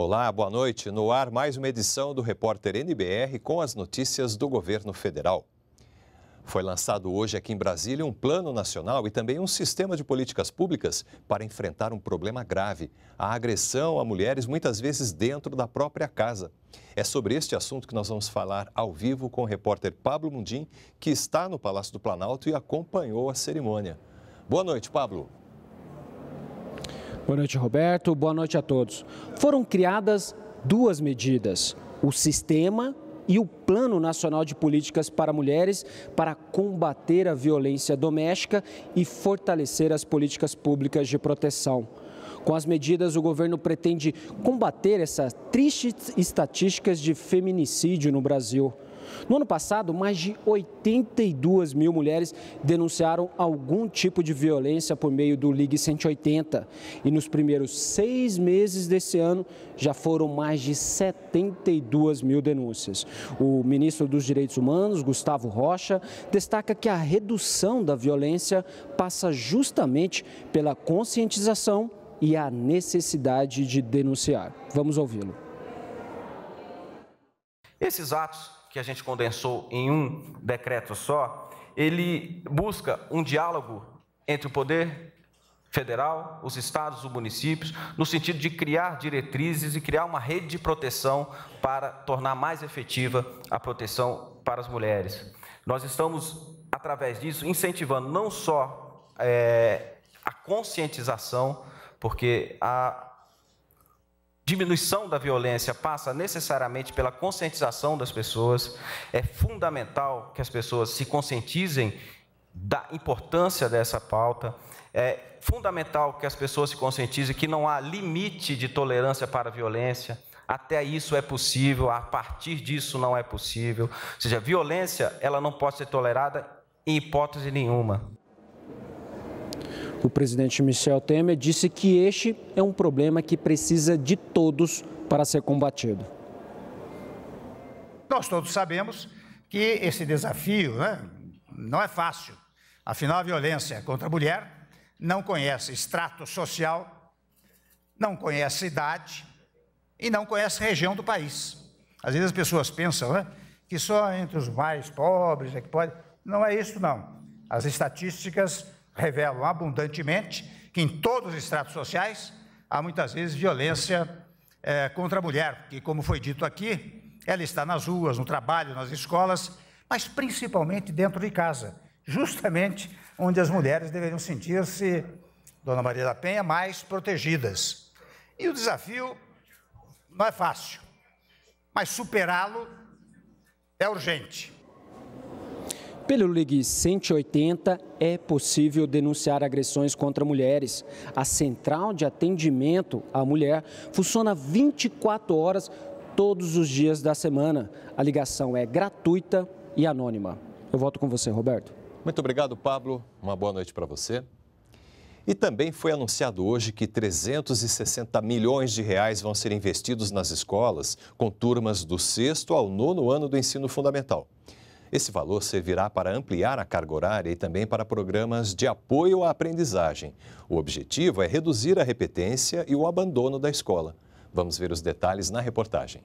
Olá, boa noite. No ar, mais uma edição do Repórter NBR com as notícias do governo federal. Foi lançado hoje aqui em Brasília um plano nacional e também um sistema de políticas públicas para enfrentar um problema grave: a agressão a mulheres, muitas vezes dentro da própria casa. É sobre este assunto que nós vamos falar ao vivo com o repórter Pablo Mundim, que está no Palácio do Planalto e acompanhou a cerimônia. Boa noite, Pablo. Boa noite, Roberto. Boa noite a todos. Foram criadas duas medidas: o sistema e o Plano Nacional de Políticas para Mulheres para combater a violência doméstica e fortalecer as políticas públicas de proteção. Com as medidas, o governo pretende combater essas tristes estatísticas de feminicídio no Brasil. No ano passado, mais de 82 mil mulheres denunciaram algum tipo de violência por meio do Ligue 180. E nos primeiros seis meses desse ano, já foram mais de 72 mil denúncias. O ministro dos Direitos Humanos, Gustavo Rocha, destaca que a redução da violência passa justamente pela conscientização e a necessidade de denunciar. Vamos ouvi-lo. Esses atos que a gente condensou em um decreto só, ele busca um diálogo entre o poder federal, os estados, os municípios, no sentido de criar diretrizes e criar uma rede de proteção para tornar mais efetiva a proteção para as mulheres. Nós estamos, através disso, incentivando não só é, a conscientização, porque a diminuição da violência passa necessariamente pela conscientização das pessoas. É fundamental que as pessoas se conscientizem da importância dessa pauta. É fundamental que as pessoas se conscientizem que não há limite de tolerância para a violência. Até isso é possível, a partir disso não é possível. Ou seja, violência ela não pode ser tolerada em hipótese nenhuma. O presidente Michel Temer disse que este é um problema que precisa de todos para ser combatido. Nós todos sabemos que esse desafio né, não é fácil. Afinal, a violência contra a mulher não conhece extrato social, não conhece idade e não conhece região do país. Às vezes as pessoas pensam né, que só entre os mais pobres é que pode. Não é isso, não. As estatísticas revelam abundantemente que em todos os estratos sociais há muitas vezes violência é, contra a mulher, que, como foi dito aqui, ela está nas ruas, no trabalho, nas escolas, mas principalmente dentro de casa, justamente onde as mulheres deveriam sentir-se, Dona Maria da Penha, mais protegidas. E o desafio não é fácil, mas superá-lo é urgente. Pelo Ligue 180 é possível denunciar agressões contra mulheres. A central de atendimento à mulher funciona 24 horas todos os dias da semana. A ligação é gratuita e anônima. Eu volto com você, Roberto. Muito obrigado, Pablo. Uma boa noite para você. E também foi anunciado hoje que 360 milhões de reais vão ser investidos nas escolas com turmas do sexto ao nono ano do ensino fundamental. Esse valor servirá para ampliar a carga horária e também para programas de apoio à aprendizagem. O objetivo é reduzir a repetência e o abandono da escola. Vamos ver os detalhes na reportagem.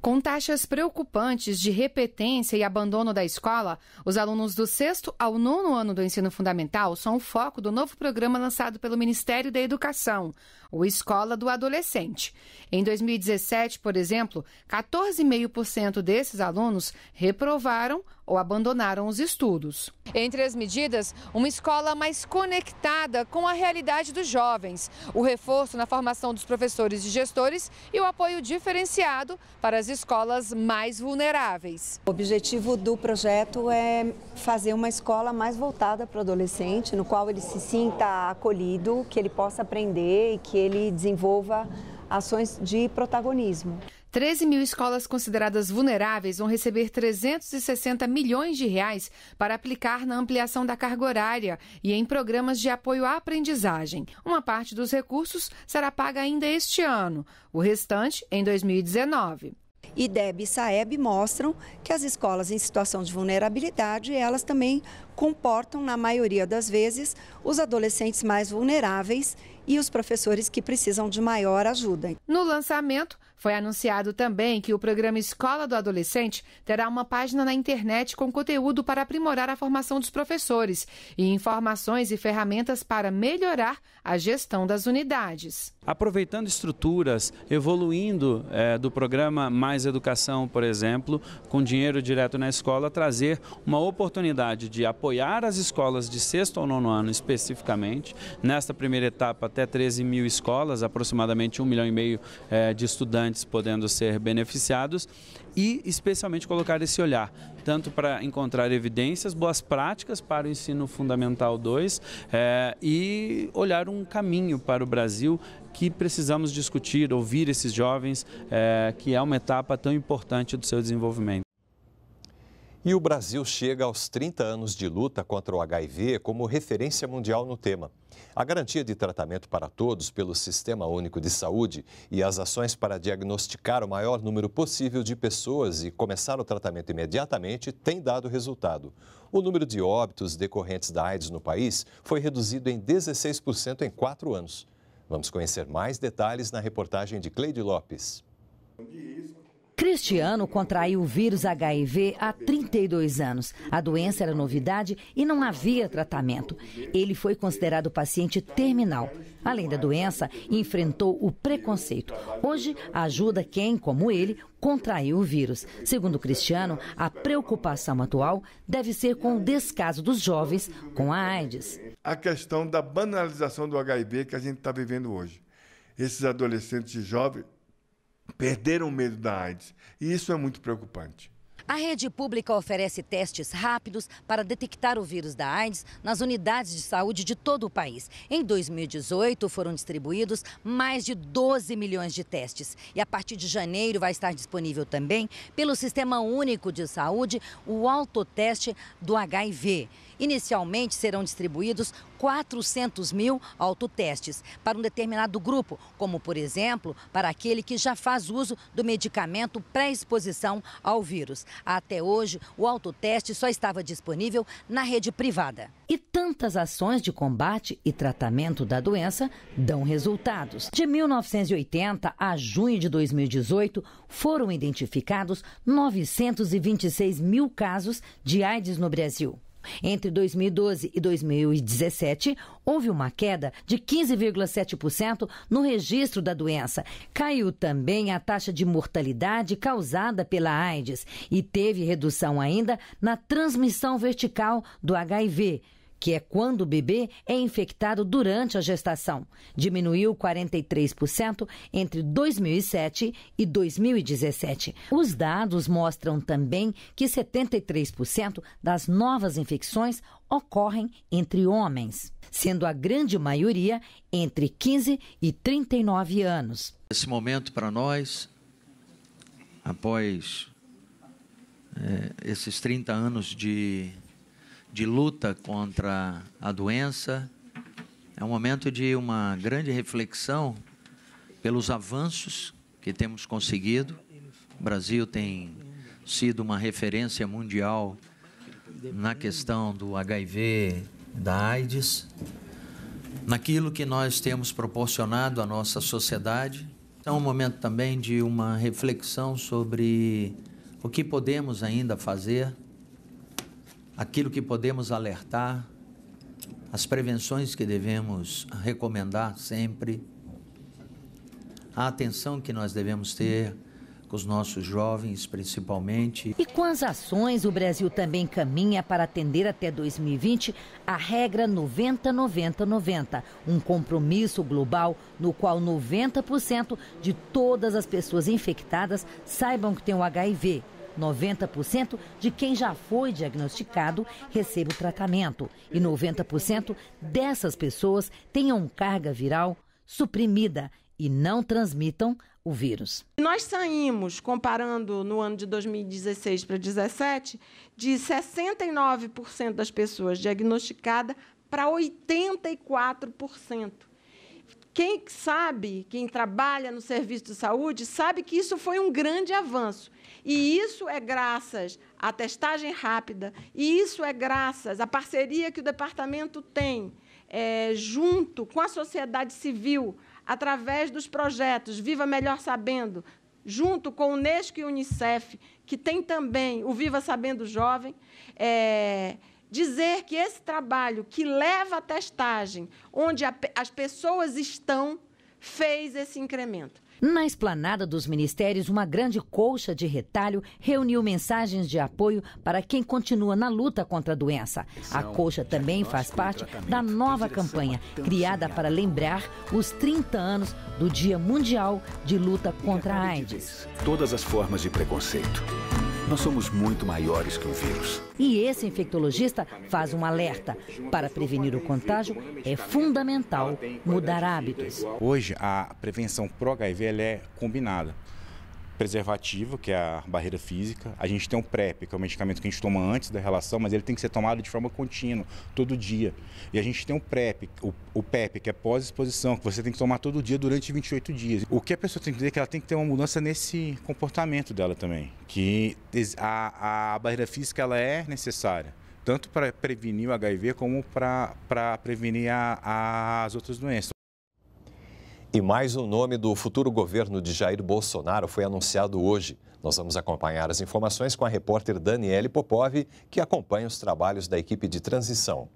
Com taxas preocupantes de repetência e abandono da escola, os alunos do sexto ao nono ano do ensino fundamental são o foco do novo programa lançado pelo Ministério da Educação, o Escola do Adolescente. Em 2017, por exemplo, 14,5% desses alunos reprovaram ou abandonaram os estudos. Entre as medidas, uma escola mais conectada com a realidade dos jovens, o reforço na formação dos professores e gestores e o apoio diferenciado para as escolas mais vulneráveis. O objetivo do projeto é fazer uma escola mais voltada para o adolescente, no qual ele se sinta acolhido, que ele possa aprender e que ele desenvolva ações de protagonismo. 13 mil escolas consideradas vulneráveis vão receber 360 milhões de reais para aplicar na ampliação da carga horária e em programas de apoio à aprendizagem. Uma parte dos recursos será paga ainda este ano, o restante em 2019. IDEB e SAEB mostram que as escolas em situação de vulnerabilidade, elas também comportam, na maioria das vezes, os adolescentes mais vulneráveis e os professores que precisam de maior ajuda. No lançamento, foi anunciado também que o programa Escola do Adolescente terá uma página na internet com conteúdo para aprimorar a formação dos professores e informações e ferramentas para melhorar a gestão das unidades aproveitando estruturas, evoluindo é, do programa Mais Educação, por exemplo, com dinheiro direto na escola, trazer uma oportunidade de apoiar as escolas de sexto ou nono ano especificamente, nesta primeira etapa até 13 mil escolas, aproximadamente um milhão e meio é, de estudantes podendo ser beneficiados, e especialmente colocar esse olhar, tanto para encontrar evidências, boas práticas para o ensino fundamental 2 é, e olhar um caminho para o Brasil que precisamos discutir, ouvir esses jovens, é, que é uma etapa tão importante do seu desenvolvimento. E o Brasil chega aos 30 anos de luta contra o HIV como referência mundial no tema. A garantia de tratamento para todos pelo Sistema Único de Saúde e as ações para diagnosticar o maior número possível de pessoas e começar o tratamento imediatamente têm dado resultado. O número de óbitos decorrentes da AIDS no país foi reduzido em 16% em quatro anos. Vamos conhecer mais detalhes na reportagem de Cleide Lopes. Este ano contraiu o vírus HIV há 32 anos. A doença era novidade e não havia tratamento. Ele foi considerado paciente terminal. Além da doença, enfrentou o preconceito. Hoje, ajuda quem, como ele, contraiu o vírus. Segundo Cristiano, a preocupação atual deve ser com o descaso dos jovens com a AIDS. A questão da banalização do HIV que a gente está vivendo hoje. Esses adolescentes jovens perderam o medo da AIDS. E isso é muito preocupante. A rede pública oferece testes rápidos para detectar o vírus da AIDS nas unidades de saúde de todo o país. Em 2018, foram distribuídos mais de 12 milhões de testes. E a partir de janeiro vai estar disponível também, pelo Sistema Único de Saúde, o autoteste do HIV. Inicialmente serão distribuídos 400 mil autotestes para um determinado grupo, como por exemplo para aquele que já faz uso do medicamento pré-exposição ao vírus. Até hoje, o autoteste só estava disponível na rede privada. E tantas ações de combate e tratamento da doença dão resultados. De 1980 a junho de 2018, foram identificados 926 mil casos de AIDS no Brasil. Entre 2012 e 2017, houve uma queda de 15,7% no registro da doença. Caiu também a taxa de mortalidade causada pela AIDS e teve redução ainda na transmissão vertical do HIV, que é quando o bebê é infectado durante a gestação, diminuiu 43% entre 2007 e 2017. Os dados mostram também que 73% das novas infecções ocorrem entre homens, sendo a grande maioria entre 15 e 39 anos. Esse momento para nós, após é, esses 30 anos de de luta contra a doença. É um momento de uma grande reflexão pelos avanços que temos conseguido. O Brasil tem sido uma referência mundial na questão do HIV, da AIDS, naquilo que nós temos proporcionado à nossa sociedade. Então, é um momento também de uma reflexão sobre o que podemos ainda fazer aquilo que podemos alertar, as prevenções que devemos recomendar sempre, a atenção que nós devemos ter com os nossos jovens, principalmente. E com as ações, o Brasil também caminha para atender até 2020 a regra 90-90-90, um compromisso global no qual 90% de todas as pessoas infectadas saibam que têm o HIV 90% de quem já foi diagnosticado recebe o tratamento e 90% dessas pessoas tenham carga viral suprimida e não transmitam o vírus. Nós saímos, comparando no ano de 2016 para 2017, de 69% das pessoas diagnosticadas para 84%. Quem sabe, quem trabalha no serviço de saúde, sabe que isso foi um grande avanço. E isso é graças à testagem rápida, e isso é graças à parceria que o departamento tem é, junto com a sociedade civil, através dos projetos Viva Melhor Sabendo, junto com o Unesco e o Unicef, que tem também o Viva Sabendo Jovem. É, dizer que esse trabalho que leva à testagem, onde a, as pessoas estão, fez esse incremento. Na esplanada dos ministérios, uma grande colcha de retalho reuniu mensagens de apoio para quem continua na luta contra a doença. A é colcha também faz parte da nova campanha, criada para lembrar os 30 anos do Dia Mundial de Luta contra a AIDS. Todas as formas de preconceito. Nós somos muito maiores que o vírus. E esse infectologista faz um alerta. Para prevenir o contágio, é fundamental mudar hábitos. Hoje, a prevenção pro HIV é combinada preservativo, que é a barreira física. A gente tem o PrEP, que é o medicamento que a gente toma antes da relação, mas ele tem que ser tomado de forma contínua, todo dia. E a gente tem o PrEP, o, o PEP, que é pós-exposição, que você tem que tomar todo dia durante 28 dias. O que a pessoa tem que entender é que ela tem que ter uma mudança nesse comportamento dela também, que a, a barreira física ela é necessária tanto para prevenir o HIV como para prevenir a, a, as outras doenças. E mais um nome do futuro governo de Jair Bolsonaro foi anunciado hoje. Nós vamos acompanhar as informações com a repórter Daniele Popov, que acompanha os trabalhos da equipe de transição.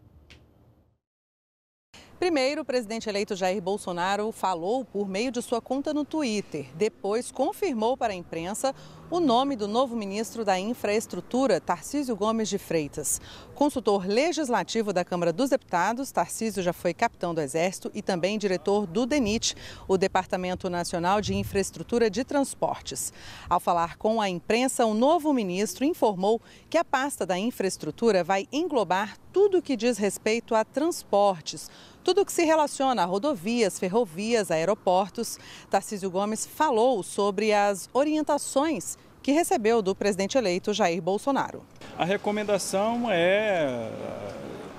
Primeiro, o presidente eleito Jair Bolsonaro falou por meio de sua conta no Twitter. Depois, confirmou para a imprensa o nome do novo ministro da Infraestrutura, Tarcísio Gomes de Freitas. Consultor legislativo da Câmara dos Deputados, Tarcísio já foi capitão do Exército e também diretor do DENIT, o Departamento Nacional de Infraestrutura de Transportes. Ao falar com a imprensa, o novo ministro informou que a pasta da infraestrutura vai englobar tudo o que diz respeito a transportes, tudo que se relaciona a rodovias, ferrovias, aeroportos. Tarcísio Gomes falou sobre as orientações que recebeu do presidente eleito Jair Bolsonaro. A recomendação é eh,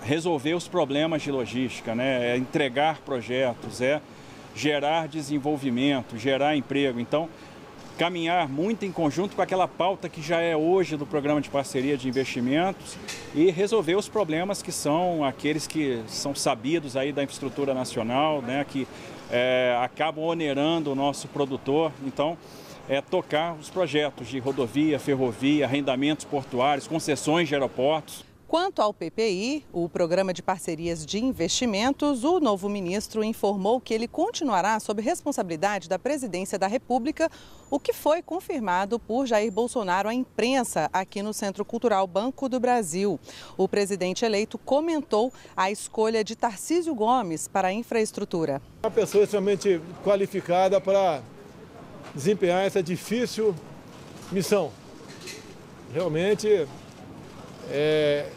resolver os problemas de logística, né? é entregar projetos, é gerar desenvolvimento, gerar emprego. Então, caminhar muito em conjunto com aquela pauta que já é hoje do programa de parceria de investimentos e resolver os problemas que são aqueles que são sabidos aí da infraestrutura nacional, né, que é, acabam onerando o nosso produtor. Então, é, tocar os projetos de rodovia, ferrovia, arrendamentos portuários, concessões de aeroportos. Quanto ao PPI, o Programa de Parcerias de Investimentos, o novo ministro informou que ele continuará sob responsabilidade da Presidência da República, o que foi confirmado por Jair Bolsonaro à imprensa aqui no Centro Cultural Banco do Brasil. O presidente eleito comentou a escolha de Tarcísio Gomes para a infraestrutura. Uma pessoa extremamente qualificada para desempenhar essa difícil missão. Realmente, é,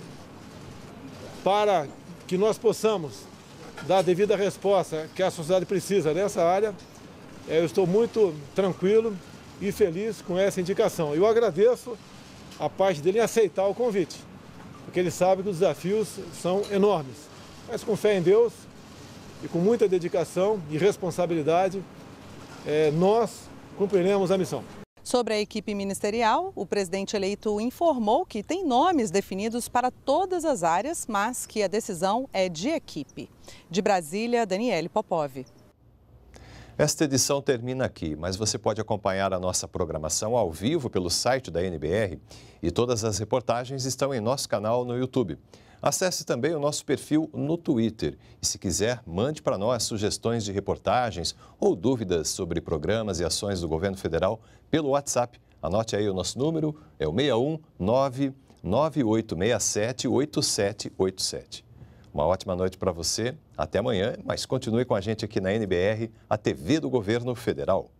para que nós possamos dar a devida resposta que a sociedade precisa nessa área, é, eu estou muito tranquilo e feliz com essa indicação. Eu agradeço a parte dele em aceitar o convite, porque ele sabe que os desafios são enormes. Mas com fé em Deus e com muita dedicação e responsabilidade, é, nós cumpriremos a missão. Sobre a equipe ministerial, o presidente eleito informou que tem nomes definidos para todas as áreas, mas que a decisão é de equipe. De Brasília, Daniele Popov. Esta edição termina aqui, mas você pode acompanhar a nossa programação ao vivo pelo site da NBR e todas as reportagens estão em nosso canal no YouTube. Acesse também o nosso perfil no Twitter e, se quiser, mande para nós sugestões de reportagens ou dúvidas sobre programas e ações do governo federal pelo WhatsApp. Anote aí o nosso número, é o 619 9867 8787. Uma ótima noite para você. Até amanhã, mas continue com a gente aqui na NBR, a TV do Governo Federal.